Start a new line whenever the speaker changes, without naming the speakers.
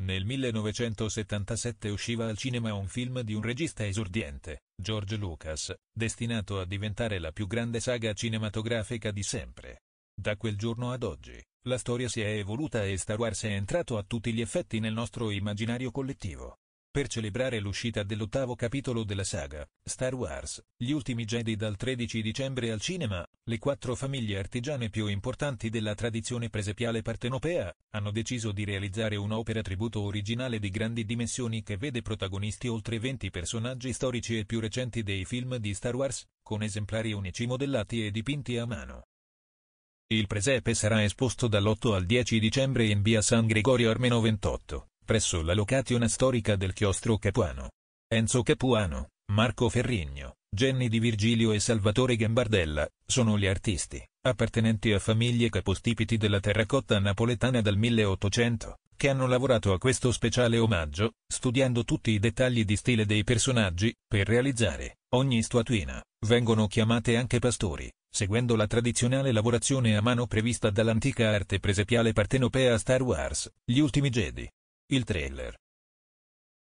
Nel 1977 usciva al cinema un film di un regista esordiente, George Lucas, destinato a diventare la più grande saga cinematografica di sempre. Da quel giorno ad oggi, la storia si è evoluta e Star Wars è entrato a tutti gli effetti nel nostro immaginario collettivo. Per celebrare l'uscita dell'ottavo capitolo della saga, Star Wars, Gli ultimi Jedi dal 13 dicembre al cinema, le quattro famiglie artigiane più importanti della tradizione presepiale partenopea, hanno deciso di realizzare un'opera tributo originale di grandi dimensioni che vede protagonisti oltre 20 personaggi storici e più recenti dei film di Star Wars, con esemplari unici modellati e dipinti a mano. Il presepe sarà esposto dall'8 al 10 dicembre in via San Gregorio Armeno 28 presso la location storica del chiostro Capuano. Enzo Capuano, Marco Ferrigno, Jenny Di Virgilio e Salvatore Gambardella, sono gli artisti, appartenenti a famiglie capostipiti della terracotta napoletana dal 1800, che hanno lavorato a questo speciale omaggio, studiando tutti i dettagli di stile dei personaggi, per realizzare ogni statuina. Vengono chiamate anche pastori, seguendo la tradizionale lavorazione a mano prevista dall'antica arte presepiale partenopea Star Wars, gli ultimi Jedi. Il trailer